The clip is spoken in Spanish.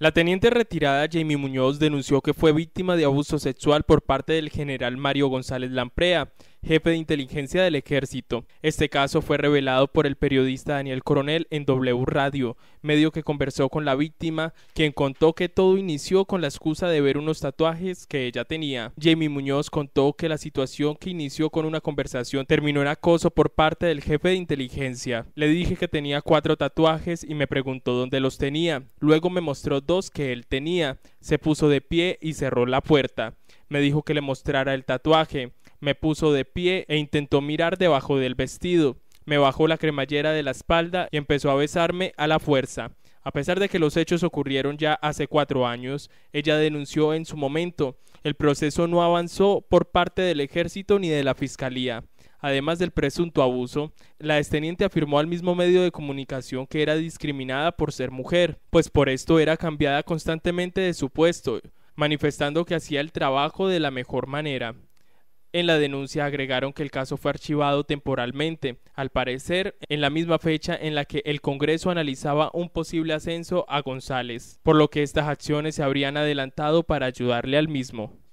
La teniente retirada Jamie Muñoz denunció que fue víctima de abuso sexual por parte del general Mario González Lamprea, jefe de inteligencia del ejército. Este caso fue revelado por el periodista Daniel Coronel en W Radio, medio que conversó con la víctima, quien contó que todo inició con la excusa de ver unos tatuajes que ella tenía. Jamie Muñoz contó que la situación que inició con una conversación terminó en acoso por parte del jefe de inteligencia. Le dije que tenía cuatro tatuajes y me preguntó dónde los tenía. Luego me mostró dos que él tenía. Se puso de pie y cerró la puerta. Me dijo que le mostrara el tatuaje. Me puso de pie e intentó mirar debajo del vestido. Me bajó la cremallera de la espalda y empezó a besarme a la fuerza. A pesar de que los hechos ocurrieron ya hace cuatro años, ella denunció en su momento, el proceso no avanzó por parte del ejército ni de la fiscalía. Además del presunto abuso, la exteniente afirmó al mismo medio de comunicación que era discriminada por ser mujer, pues por esto era cambiada constantemente de su puesto, manifestando que hacía el trabajo de la mejor manera. En la denuncia agregaron que el caso fue archivado temporalmente, al parecer en la misma fecha en la que el Congreso analizaba un posible ascenso a González, por lo que estas acciones se habrían adelantado para ayudarle al mismo.